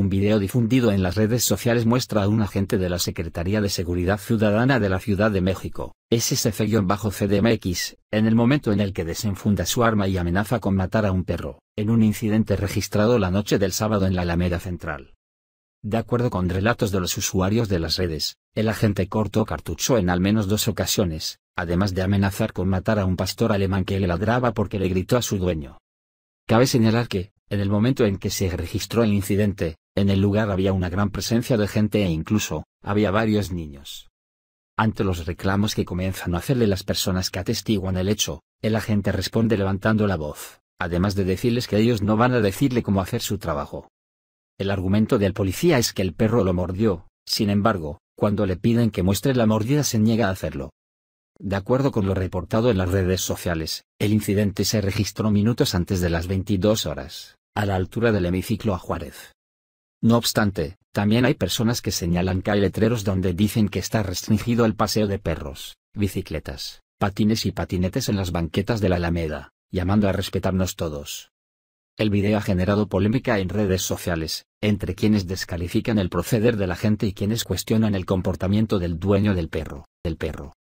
Un video difundido en las redes sociales muestra a un agente de la Secretaría de Seguridad Ciudadana de la Ciudad de México, bajo cdmx en el momento en el que desenfunda su arma y amenaza con matar a un perro, en un incidente registrado la noche del sábado en la Alameda Central. De acuerdo con relatos de los usuarios de las redes, el agente cortó cartucho en al menos dos ocasiones, además de amenazar con matar a un pastor alemán que le ladraba porque le gritó a su dueño. Cabe señalar que, en el momento en que se registró el incidente, en el lugar había una gran presencia de gente e incluso, había varios niños. Ante los reclamos que comienzan a hacerle las personas que atestiguan el hecho, el agente responde levantando la voz, además de decirles que ellos no van a decirle cómo hacer su trabajo. El argumento del policía es que el perro lo mordió, sin embargo, cuando le piden que muestre la mordida se niega a hacerlo. De acuerdo con lo reportado en las redes sociales, el incidente se registró minutos antes de las 22 horas, a la altura del hemiciclo a Juárez. No obstante, también hay personas que señalan que hay letreros donde dicen que está restringido el paseo de perros, bicicletas, patines y patinetes en las banquetas de la Alameda, llamando a respetarnos todos. El video ha generado polémica en redes sociales, entre quienes descalifican el proceder de la gente y quienes cuestionan el comportamiento del dueño del perro, del perro,